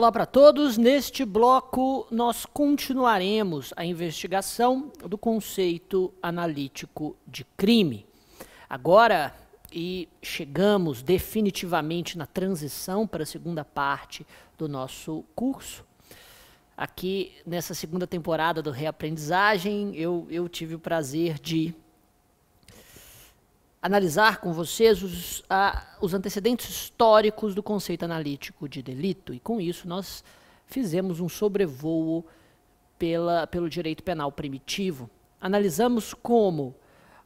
Olá para todos. Neste bloco, nós continuaremos a investigação do conceito analítico de crime. Agora, e chegamos definitivamente na transição para a segunda parte do nosso curso. Aqui, nessa segunda temporada do Reaprendizagem, eu, eu tive o prazer de analisar com vocês os, a, os antecedentes históricos do conceito analítico de delito. E com isso nós fizemos um sobrevoo pela, pelo direito penal primitivo. Analisamos como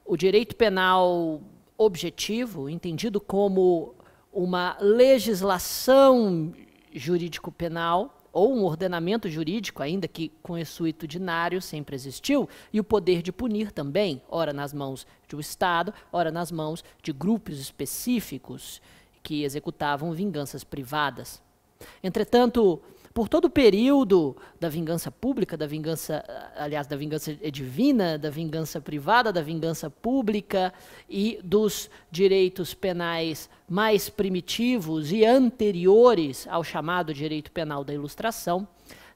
o direito penal objetivo, entendido como uma legislação jurídico-penal, ou um ordenamento jurídico, ainda que consuetudinário, sempre existiu, e o poder de punir também, ora nas mãos do Estado, ora nas mãos de grupos específicos que executavam vinganças privadas. Entretanto, por todo o período da vingança pública, da vingança, aliás, da vingança divina, da vingança privada, da vingança pública e dos direitos penais mais primitivos e anteriores ao chamado direito penal da Ilustração,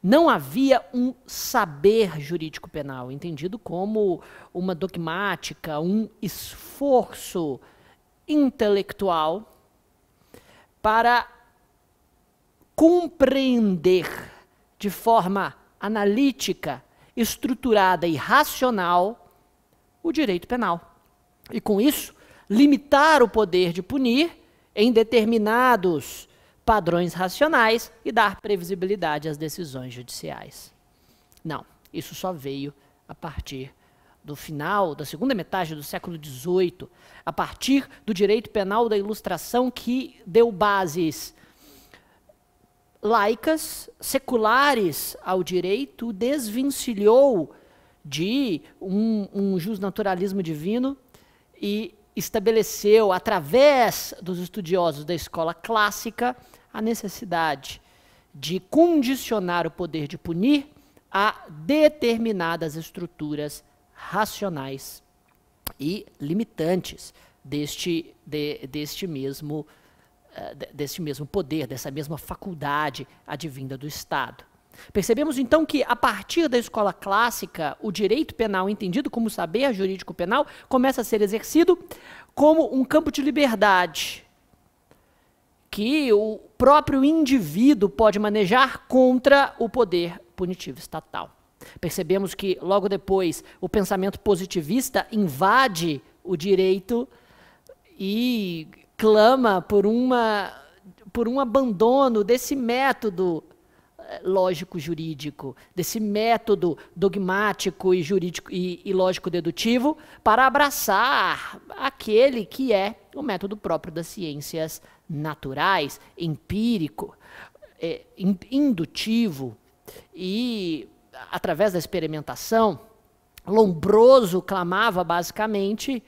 não havia um saber jurídico penal, entendido como uma dogmática, um esforço intelectual para compreender de forma analítica, estruturada e racional o direito penal. E com isso, limitar o poder de punir em determinados padrões racionais e dar previsibilidade às decisões judiciais. Não, isso só veio a partir do final da segunda metade do século XVIII, a partir do direito penal da Ilustração que deu bases laicas, seculares ao direito, desvincilhou de um, um justnaturalismo divino e estabeleceu, através dos estudiosos da escola clássica, a necessidade de condicionar o poder de punir a determinadas estruturas racionais e limitantes deste, de, deste mesmo eh, desse mesmo poder, dessa mesma faculdade advinda do Estado. Percebemos então que, a partir da escola clássica, o direito penal, entendido como saber jurídico penal, começa a ser exercido como um campo de liberdade, que o próprio indivíduo pode manejar contra o poder punitivo estatal. Percebemos que, logo depois, o pensamento positivista invade o direito e clama por, uma, por um abandono desse método eh, lógico-jurídico, desse método dogmático e jurídico e, e lógico-dedutivo, para abraçar aquele que é o método próprio das ciências naturais, empírico, é, indutivo e através da experimentação, Lombroso clamava basicamente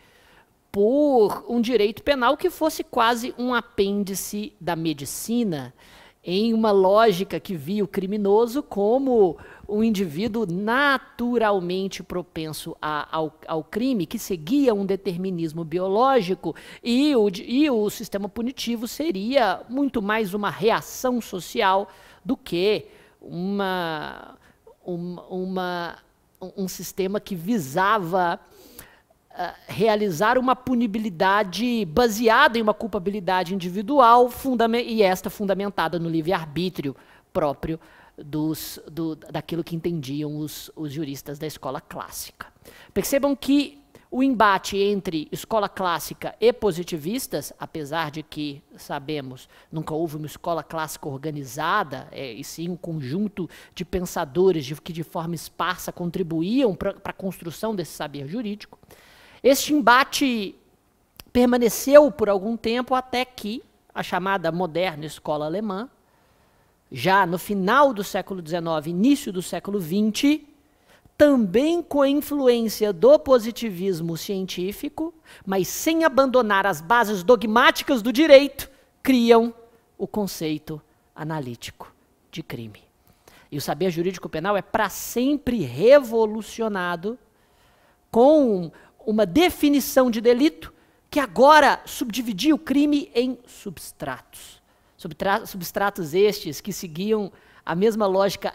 por um direito penal que fosse quase um apêndice da medicina, em uma lógica que via o criminoso como um indivíduo naturalmente propenso a, ao, ao, crime, que seguia um determinismo biológico, e o, e o sistema punitivo seria muito mais uma reação social do que uma, uma, uma um sistema que visava ah, realizar uma punibilidade baseada em uma culpabilidade individual e esta fundamentada no livre-arbítrio próprio dos, do, daquilo que entendiam os, os juristas da escola clássica. Percebam que o embate entre escola clássica e positivistas, apesar de que, sabemos, nunca houve uma escola clássica organizada, é, e sim um conjunto de pensadores de, que, de forma esparsa, contribuíam para a construção desse saber jurídico, este embate permaneceu por algum tempo até que a chamada moderna escola alemã, já no final do século XIX, início do século XX, também com a influência do positivismo científico, mas sem abandonar as bases dogmáticas do direito, criam o conceito analítico de crime. E o saber jurídico penal é para sempre revolucionado com uma definição de delito que agora subdividia o crime em substratos. substratos estes que seguiam a mesma lógica,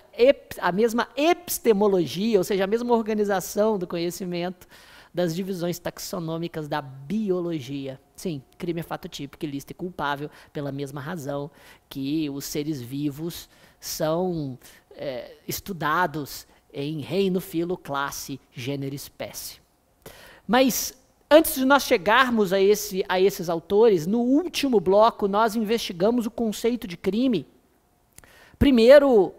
a mesma epistemologia, ou seja, a mesma organização do conhecimento das divisões taxonômicas da biologia. Sim, crime é fato típico, ilícito e culpável, pela mesma razão que os seres vivos são é, estudados em reino, filo, classe, gênero e espécie. Mas antes de nós chegarmos a, esse, a esses autores, no último bloco nós investigamos o conceito de crime. Primeiro,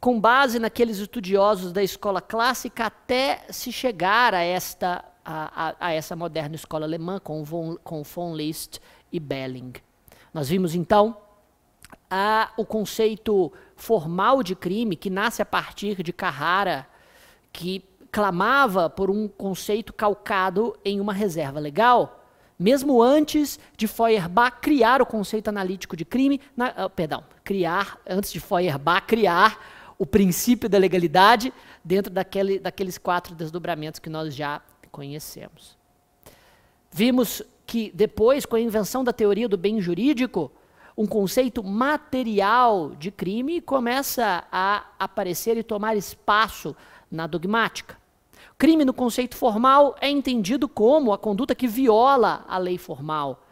com base naqueles estudiosos da escola clássica, até se chegar a esta a, a, a essa moderna escola alemã com von, com von Liszt e Belling. Nós vimos então a, o conceito formal de crime que nasce a partir de Carrara, que clamava por um conceito calcado em uma reserva legal, mesmo antes de Feuerbach criar o conceito analítico de crime, na, uh, perdão, criar, antes de Feuerbach criar o princípio da legalidade dentro daquele, daqueles quatro desdobramentos que nós já conhecemos. Vimos que depois, com a invenção da teoria do bem jurídico, um conceito material de crime começa a aparecer e tomar espaço na dogmática. Crime no conceito formal é entendido como a conduta que viola a lei formal,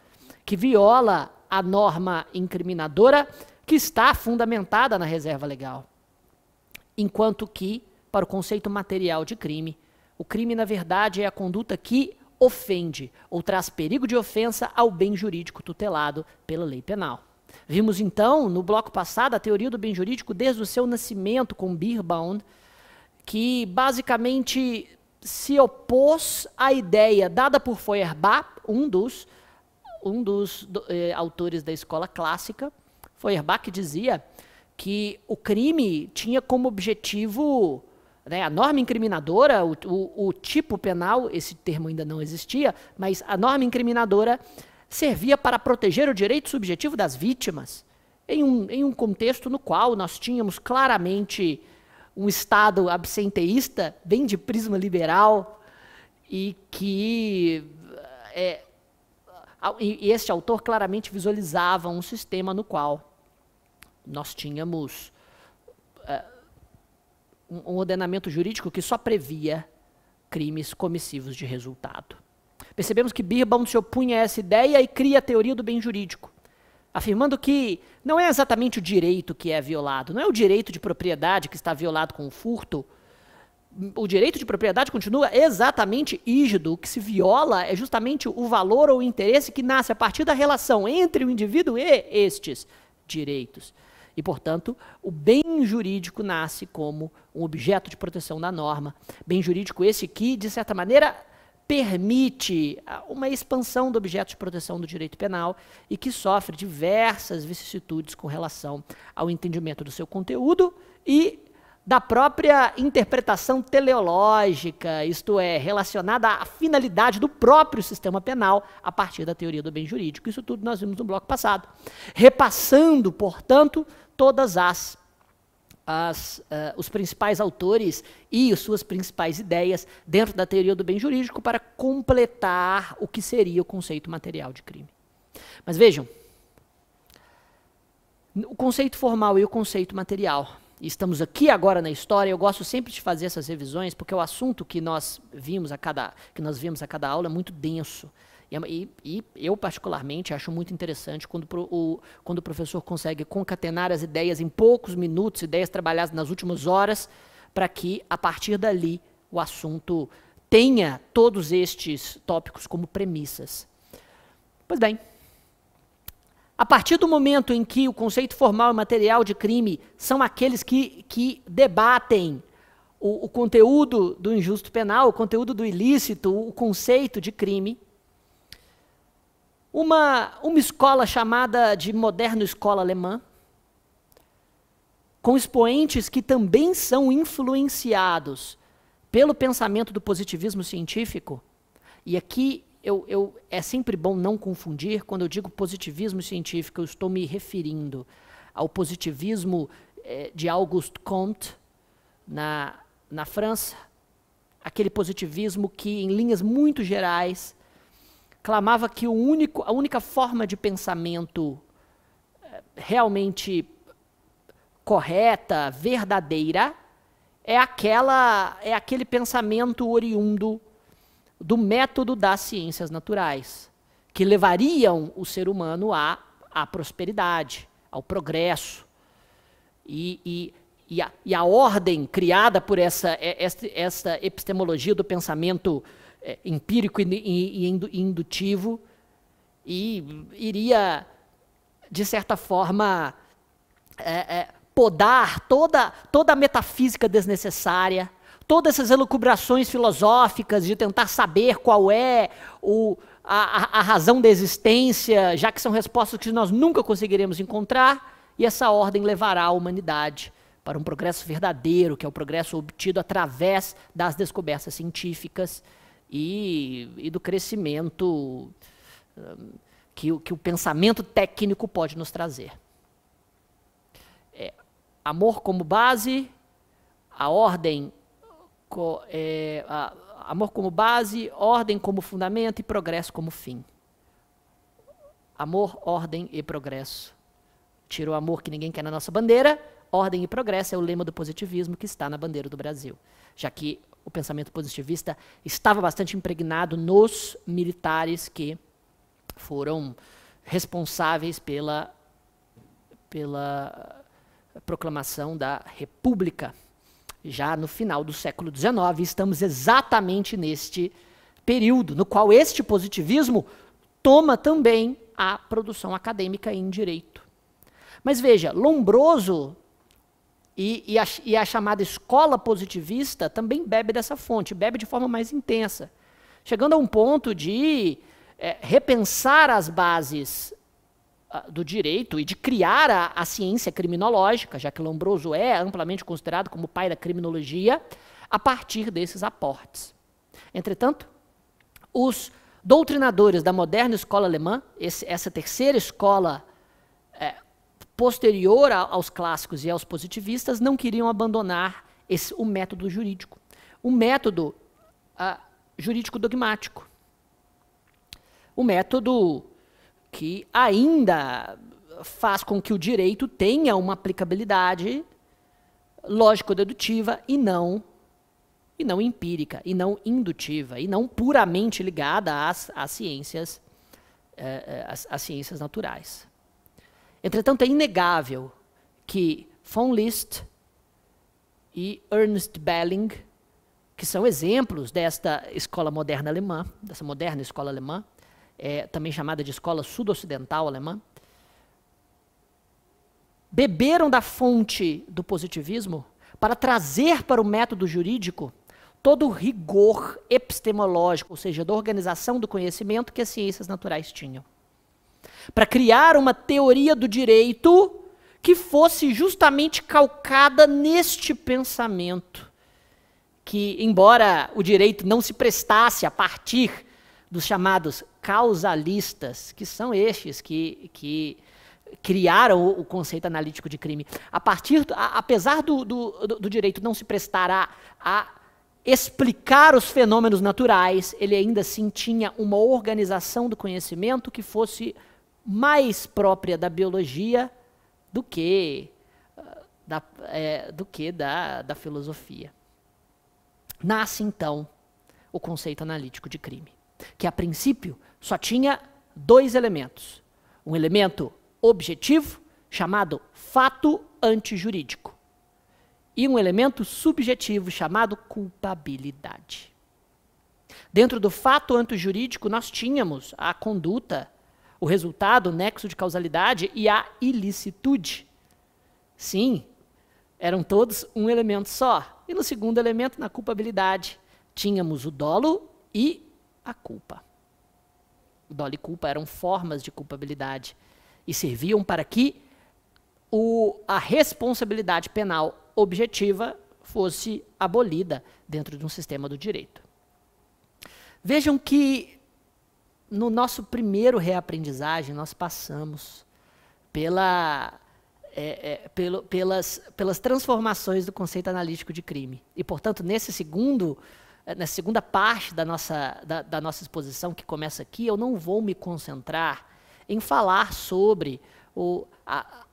que viola a norma incriminadora que está fundamentada na reserva legal. Enquanto que, para o conceito material de crime, o crime, na verdade, é a conduta que ofende ou traz perigo de ofensa ao bem jurídico tutelado pela lei penal. Vimos então, no bloco passado, a teoria do bem jurídico desde o seu nascimento com Birbaum, que basicamente se opôs à ideia dada por Feuerbach, um dos, um dos do, eh, autores da escola clássica. Feuerbach dizia que o crime tinha como objetivo né, a norma incriminadora, o, o, o tipo penal, esse termo ainda não existia, mas a norma incriminadora servia para proteger o direito subjetivo das vítimas, em um, em um contexto no qual nós tínhamos claramente um Estado absenteísta, bem de prisma liberal, e que é, e este autor claramente visualizava um sistema no qual nós tínhamos é, um ordenamento jurídico que só previa crimes comissivos de resultado. Percebemos que Birbaum se opunha a é essa ideia e cria a teoria do bem jurídico, afirmando que não é exatamente o direito que é violado, não é o direito de propriedade que está violado com o furto. O direito de propriedade continua exatamente rígido. O que se viola é justamente o valor ou o interesse que nasce a partir da relação entre o indivíduo e estes direitos. E, portanto, o bem jurídico nasce como um objeto de proteção da norma. Bem jurídico esse que, de certa maneira, permite ah, uma expansão do objeto de proteção do direito penal e que sofre diversas vicissitudes com relação ao entendimento do seu conteúdo e da própria interpretação teleológica, isto é, relacionada à finalidade do próprio sistema penal a partir da teoria do bem jurídico. Isso tudo nós vimos no bloco passado. Repassando, portanto, todas as as, uh, os principais autores e suas principais ideias dentro da teoria do bem jurídico para completar o que seria o conceito material de crime. Mas vejam, o conceito formal e o conceito material. Estamos aqui agora na história. Eu gosto sempre de fazer essas revisões porque o é assunto que nós vimos a cada que nós vimos a cada aula é muito denso. É e, e, eu, particularmente, acho muito interessante quando o, quando o professor consegue concatenar as ideias em poucos minutos, ideias trabalhadas nas últimas horas, para que, a partir dali, o assunto tenha todos estes tópicos como premissas. Pois bem. A partir do momento em que o conceito formal e material de crime são aqueles que, que debatem o, o conteúdo do injusto penal, o conteúdo do ilícito, o conceito de crime, uma, uma escola chamada de moderno Escola Alemã, com expoentes que também são influenciados pelo pensamento do positivismo científico. E aqui eu, eu, é sempre bom não confundir, quando eu digo positivismo científico, eu estou me referindo ao positivismo eh, de Auguste Comte, na, na França, aquele positivismo que, em linhas muito gerais, clamava que o único, a única forma de pensamento eh, realmente correta, verdadeira, é aquela é aquele pensamento oriundo do método das ciências naturais, que levariam o ser humano à, à prosperidade, ao progresso. E, e, e, a, e a ordem criada por essa, essa, essa epistemologia do pensamento é, empírico e, e, e indutivo e iria, de certa forma, é, é, podar toda, toda a metafísica desnecessária, todas essas elucubrações filosóficas de tentar saber qual é o, a, a razão da existência, já que são respostas que nós nunca conseguiremos encontrar, e essa ordem levará a humanidade para um progresso verdadeiro, que é o progresso obtido através das descobertas científicas e, e do crescimento hum, que, que o pensamento técnico pode nos trazer. É, amor como base, a ordem, co, é, a, amor como base, ordem como fundamento e progresso como fim. Amor, ordem e progresso. Tira o amor que ninguém quer na nossa bandeira, ordem e progresso é o lema do positivismo que está na bandeira do Brasil. Já que o pensamento positivista estava bastante impregnado nos militares que foram responsáveis pela, pela proclamação da República, já no final do século XIX. Estamos exatamente neste período, no qual este positivismo toma também a produção acadêmica em direito. Mas veja, Lombroso e, e, a, e, a, chamada escola positivista também bebe dessa fonte, bebe de forma mais intensa, chegando a um ponto de é, repensar as bases uh, do direito e de criar a, a, ciência criminológica, já que Lombroso é amplamente considerado como pai da criminologia, a partir desses aportes. Entretanto, os doutrinadores da moderna escola alemã, esse, essa terceira escola posterior a, aos clássicos e aos positivistas, não queriam abandonar esse, o método jurídico. O método ah, jurídico dogmático. O método que ainda faz com que o direito tenha uma aplicabilidade lógico-dedutiva e não e não empírica, e não indutiva, e não puramente ligada às, às ciências, eh, eh às, às ciências naturais. Entretanto, é inegável que von Liszt e Ernst Belling, que são exemplos desta escola moderna alemã, dessa moderna escola alemã, é, também chamada de escola sudocidental alemã, beberam da fonte do positivismo para trazer para o método jurídico todo o rigor epistemológico, ou seja, da organização do conhecimento que as ciências naturais tinham para criar uma teoria do direito que fosse justamente calcada neste pensamento. Que, embora o direito não se prestasse a partir dos chamados causalistas, que são estes que, que criaram o conceito analítico de crime, a partir, a, apesar do, do, do, direito não se prestar a, a explicar os fenômenos naturais, ele ainda assim tinha uma organização do conhecimento que fosse mais própria da biologia do que da, é, do que da, da filosofia. Nasce então o conceito analítico de crime, que a princípio só tinha dois elementos: um elemento objetivo, chamado fato antijurídico, e um elemento subjetivo, chamado culpabilidade. Dentro do fato antijurídico, nós tínhamos a conduta o resultado, o nexo de causalidade e a ilicitude. Sim, eram todos um elemento só. E no segundo elemento, na culpabilidade, tínhamos o dolo e a culpa. O dolo e culpa eram formas de culpabilidade e serviam para que o, a responsabilidade penal objetiva fosse abolida dentro de um sistema do direito. Vejam que no nosso primeiro reaprendizagem, nós passamos pela, é, é, pelo, pelas, pelas transformações do conceito analítico de crime. E, portanto, nesse segundo, é, segunda parte da nossa, da, da nossa exposição, que começa aqui, eu não vou me concentrar em falar sobre o, a,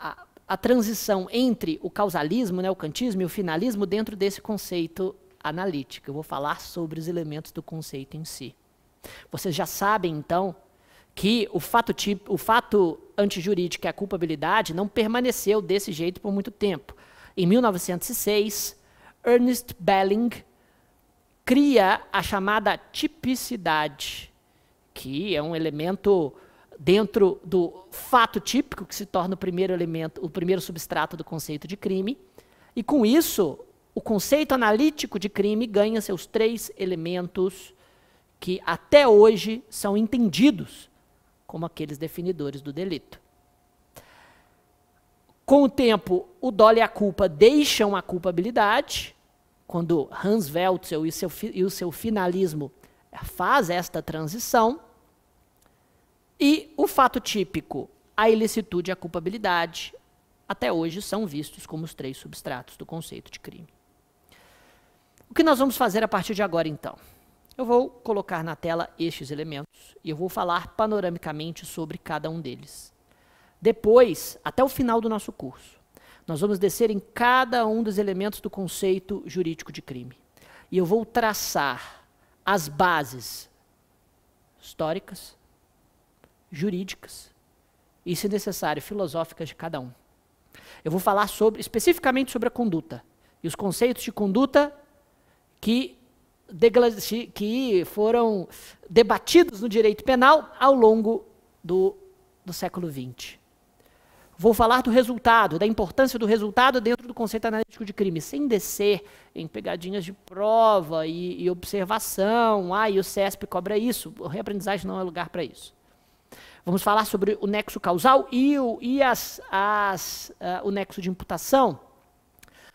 a, a transição entre o causalismo, né, o kantismo e o finalismo dentro desse conceito analítico. Eu vou falar sobre os elementos do conceito em si. Vocês já sabem, então, que o fato, tipo, o fato antijurídico e é a culpabilidade não permaneceu desse jeito por muito tempo. Em 1906, Ernest Belling cria a chamada tipicidade, que é um elemento dentro do fato típico que se torna o primeiro elemento, o primeiro substrato do conceito de crime. E com isso, o conceito analítico de crime ganha seus três elementos que até hoje são entendidos como aqueles definidores do delito. Com o tempo, o dolo e a culpa deixam a culpabilidade, quando Hans Welzel e, e o seu finalismo faz esta transição, e o fato típico, a ilicitude e a culpabilidade, até hoje são vistos como os três substratos do conceito de crime. O que nós vamos fazer a partir de agora, então? Eu vou colocar na tela estes elementos e eu vou falar panoramicamente sobre cada um deles. Depois, até o final do nosso curso, nós vamos descer em cada um dos elementos do conceito jurídico de crime. E eu vou traçar as bases históricas, jurídicas e, se necessário, filosóficas de cada um. Eu vou falar sobre, especificamente sobre a conduta e os conceitos de conduta que que foram debatidos no direito penal ao longo do, do século XX. Vou falar do resultado, da importância do resultado dentro do conceito analítico de crime, sem descer em pegadinhas de prova e, e observação. Ah, e o CESP cobra isso. O reaprendizagem não é lugar para isso. Vamos falar sobre o nexo causal e o, e as, as, uh, o nexo de imputação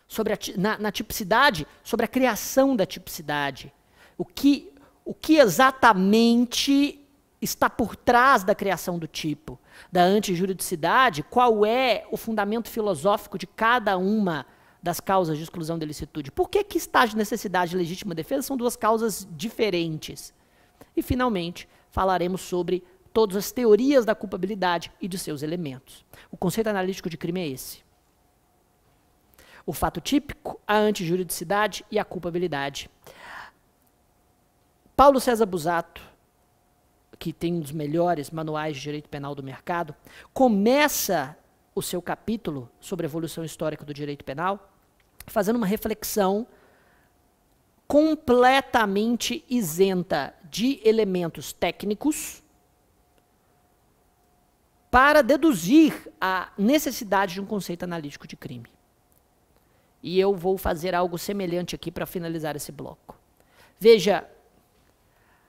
sobre a, na, na tipicidade, sobre a criação da tipicidade. O que, o que exatamente está por trás da criação do tipo, da antijuridicidade, qual é o fundamento filosófico de cada uma das causas de exclusão de ilicitude. Por que, que estágio de necessidade e legítima defesa são duas causas diferentes? E, finalmente, falaremos sobre todas as teorias da culpabilidade e de seus elementos. O conceito analítico de crime é esse o fato típico, a antijuridicidade e a culpabilidade. Paulo César Busato, que tem um dos melhores manuais de direito penal do mercado, começa o seu capítulo sobre a evolução histórica do direito penal fazendo uma reflexão completamente isenta de elementos técnicos para deduzir a necessidade de um conceito analítico de crime. E eu vou fazer algo semelhante aqui para finalizar esse bloco. Veja,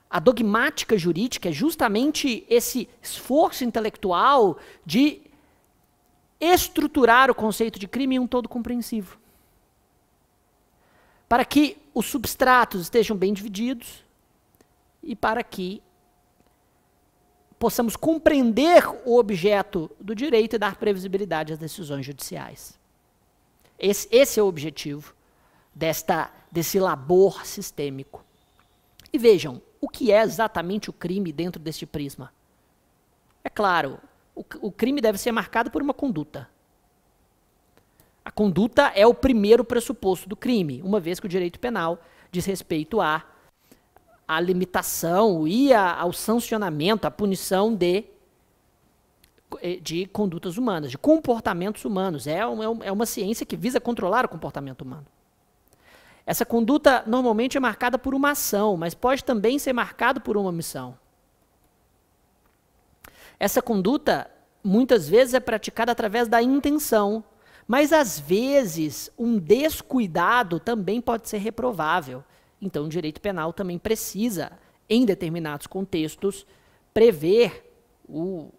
a dogmática jurídica é justamente esse esforço intelectual de estruturar o conceito de crime em um todo compreensivo. Para que os substratos estejam bem divididos e para que possamos compreender o objeto do direito e dar previsibilidade às decisões judiciais. Esse, esse é o objetivo desta, desse labor sistêmico. E vejam, o que é exatamente o crime dentro deste prisma? É claro, o, o crime deve ser marcado por uma conduta. A conduta é o primeiro pressuposto do crime, uma vez que o direito penal diz respeito à, à limitação e ao sancionamento, à punição de é, de condutas humanas, de comportamentos humanos. É, é, um, é uma ciência que visa controlar o comportamento humano. Essa conduta normalmente é marcada por uma ação, mas pode também ser marcada por uma omissão. Essa conduta muitas vezes é praticada através da intenção, mas às vezes um descuidado também pode ser reprovável. Então, o direito penal também precisa, em determinados contextos, prever o,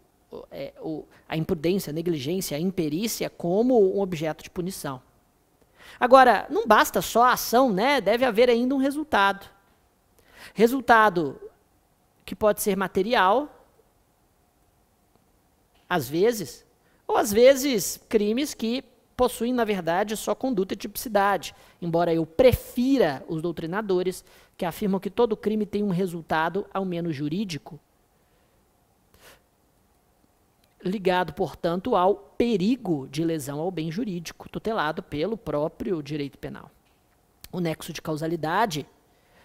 é, o, a imprudência, a negligência, a imperícia como um objeto de punição. Agora, não basta só a ação, né? deve haver ainda um resultado. Resultado que pode ser material, às vezes, ou às vezes crimes que possuem, na verdade, só conduta e tipicidade. Embora eu prefira os doutrinadores que afirmam que todo crime tem um resultado, ao menos jurídico, ligado, portanto, ao perigo de lesão ao bem jurídico, tutelado pelo próprio direito penal. O nexo de causalidade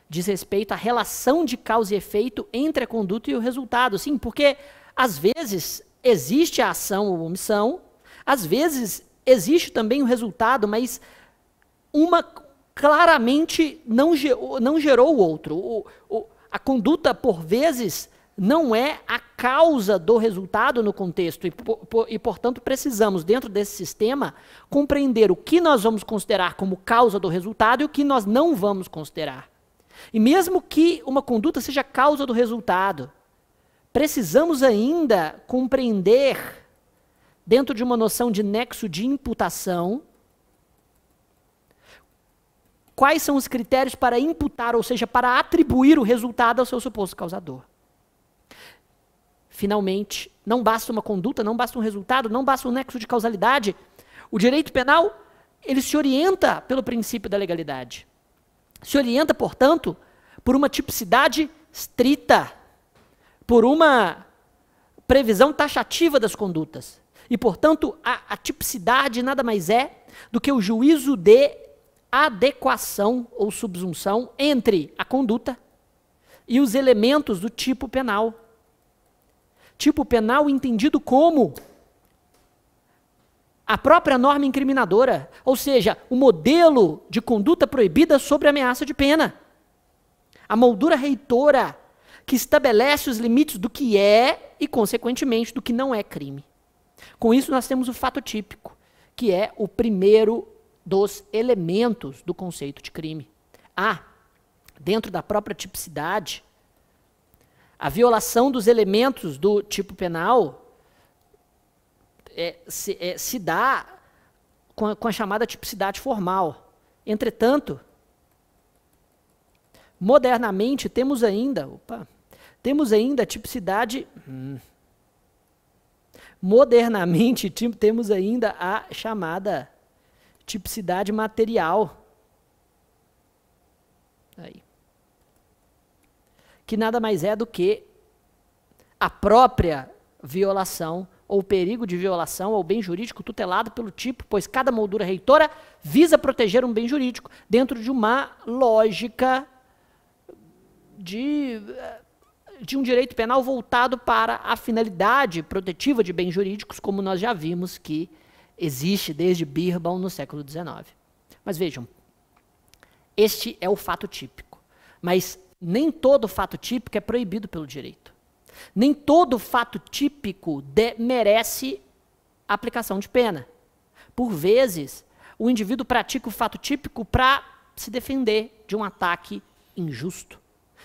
diz respeito à relação de causa e efeito entre a conduta e o resultado. Sim, porque às vezes existe a ação ou omissão, às vezes existe também o resultado, mas uma claramente não gerou, não gerou o outro. O, o, a conduta, por vezes, não é a causa do resultado no contexto, e, por, e, portanto precisamos, dentro desse sistema, compreender o que nós vamos considerar como causa do resultado e o que nós não vamos considerar. E mesmo que uma conduta seja causa do resultado, precisamos ainda compreender, dentro de uma noção de nexo de imputação, quais são os critérios para imputar, ou seja, para atribuir o resultado ao seu suposto causador. Finalmente, não basta uma conduta, não basta um resultado, não basta um nexo de causalidade. O direito penal, ele se orienta pelo princípio da legalidade. Se orienta, portanto, por uma tipicidade estrita, por uma previsão taxativa das condutas. E, portanto, a, a tipicidade nada mais é do que o juízo de adequação ou subsunção entre a conduta e os elementos do tipo penal tipo penal entendido como a própria norma incriminadora, ou seja, o modelo de conduta proibida sobre ameaça de pena. A moldura reitora que estabelece os limites do que é e, consequentemente, do que não é crime. Com isso, nós temos o fato típico, que é o primeiro dos elementos do conceito de crime. Há, ah, dentro da própria tipicidade, a violação dos elementos do tipo penal é, se, é, se, dá com a, com a chamada tipicidade formal. Entretanto, modernamente temos ainda, opa, temos ainda a tipicidade hum, modernamente temos ainda a chamada tipicidade material. Aí que nada mais é do que a própria violação ou perigo de violação ao bem jurídico tutelado pelo tipo, pois cada moldura reitora visa proteger um bem jurídico dentro de uma lógica de, eh, de um direito penal voltado para a finalidade protetiva de bens jurídicos, como nós já vimos que existe desde Birbal no século XIX. Mas vejam, este é o fato típico. Mas nem todo fato típico é proibido pelo direito. Nem todo fato típico merece aplicação de pena. Por vezes, o indivíduo pratica o fato típico para se defender de um ataque injusto.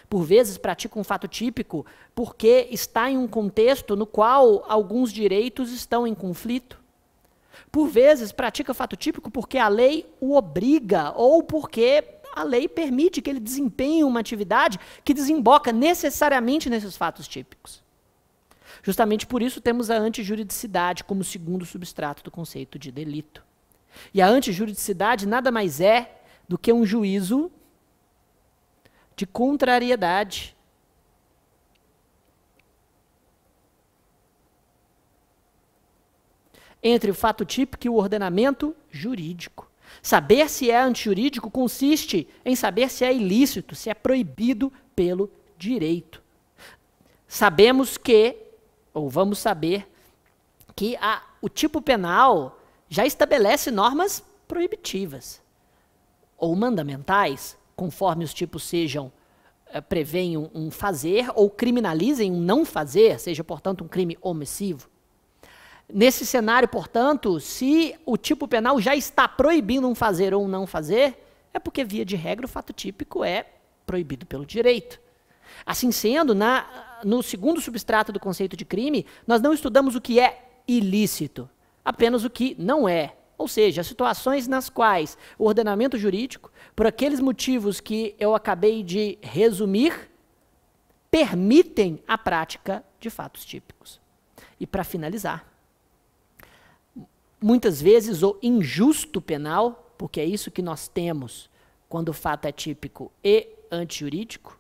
Por vezes, pratica um fato típico porque está em um contexto no qual alguns direitos estão em conflito. Por vezes, pratica o fato típico porque a lei o obriga ou porque a lei permite que ele desempenhe uma atividade que desemboca necessariamente nesses fatos típicos. Justamente por isso temos a antijuridicidade como segundo substrato do conceito de delito. E a antijuridicidade nada mais é do que um juízo de contrariedade. Entre o fato típico e o ordenamento jurídico. Saber se é antijurídico consiste em saber se é ilícito, se é proibido pelo direito. Sabemos que, ou vamos saber, que a, o tipo penal já estabelece normas proibitivas ou mandamentais, conforme os tipos sejam é, um fazer ou criminalizem um não fazer, seja portanto um crime omissivo. Nesse cenário, portanto, se o tipo penal já está proibindo um fazer ou um não fazer, é porque, via de regra, o fato típico é proibido pelo direito. Assim sendo, na, no segundo substrato do conceito de crime, nós não estudamos o que é ilícito, apenas o que não é. Ou seja, situações nas quais o ordenamento jurídico, por aqueles motivos que eu acabei de resumir, permitem a prática de fatos típicos. E para finalizar, muitas vezes o injusto penal, porque é isso que nós temos quando o fato é típico e antijurídico,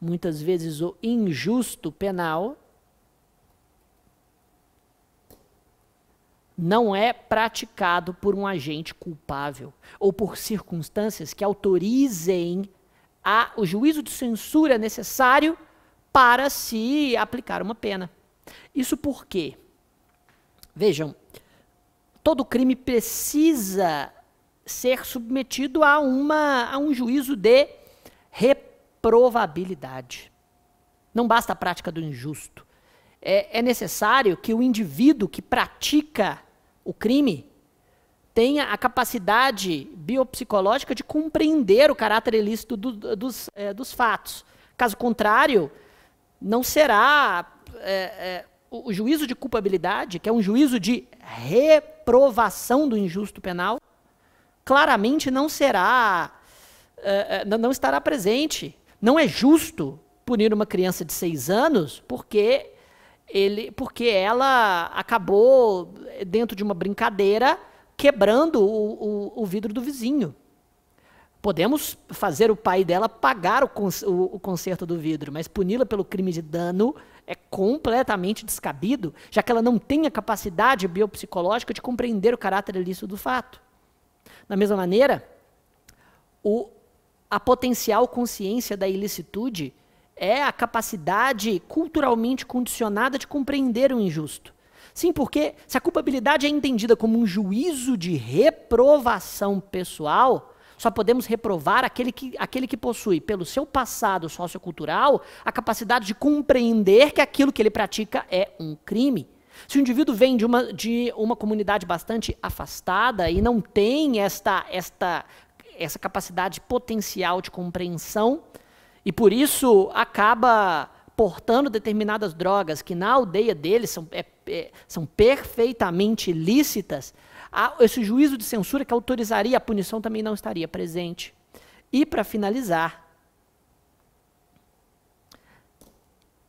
muitas vezes o injusto penal não é praticado por um agente culpável ou por circunstâncias que autorizem a, o juízo de censura necessário para se aplicar uma pena. Isso por quê? Vejam, todo crime precisa ser submetido a, uma, a um juízo de reprovabilidade. Não basta a prática do injusto. É, é necessário que o indivíduo que pratica o crime tenha a capacidade biopsicológica de compreender o caráter ilícito do, dos, é, dos fatos. Caso contrário, não será é, é, o juízo de culpabilidade, que é um juízo de re, reprovação do injusto penal claramente não será, uh, não estará presente. Não é justo punir uma criança de seis anos porque ele, porque ela acabou eh, dentro de uma brincadeira quebrando o, o, o vidro do vizinho. Podemos fazer o pai dela pagar o, o, o conserto do vidro, mas puni-la pelo crime de dano é completamente descabido, já que ela não tem a capacidade biopsicológica de compreender o caráter ilícito do fato. Da mesma maneira, o, a potencial consciência da ilicitude é a capacidade culturalmente condicionada de compreender o injusto. Sim, porque se a culpabilidade é entendida como um juízo de reprovação pessoal, só podemos reprovar aquele que, aquele que possui, pelo seu passado sociocultural, a capacidade de compreender que aquilo que ele pratica é um crime. Se o indivíduo vem de uma, de uma comunidade bastante afastada e não tem esta, esta, essa capacidade potencial de compreensão, e por isso acaba portando determinadas drogas que na aldeia dele são, é, é, são perfeitamente lícitas, esse juízo de censura que autorizaria a punição também não estaria presente. E, para finalizar,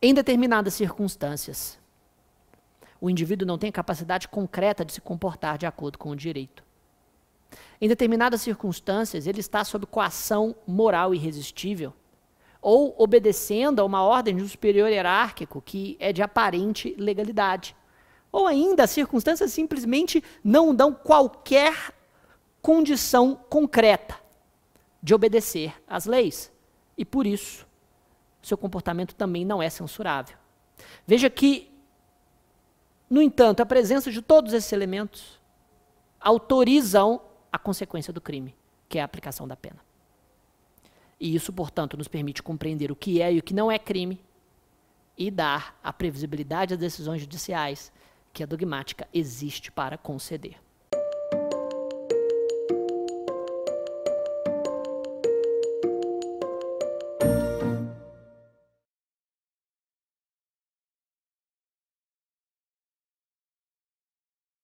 em determinadas circunstâncias, o indivíduo não tem capacidade concreta de se comportar de acordo com o direito. Em determinadas circunstâncias, ele está sob coação moral irresistível ou obedecendo a uma ordem de um superior hierárquico que é de aparente legalidade. Ou ainda, as circunstâncias simplesmente não dão qualquer condição concreta de obedecer às leis. E por isso, seu comportamento também não é censurável. Veja que, no entanto, a presença de todos esses elementos autorizam a consequência do crime, que é a aplicação da pena. E isso, portanto, nos permite compreender o que é e o que não é crime e dar a previsibilidade às decisões judiciais que a dogmática existe para conceder.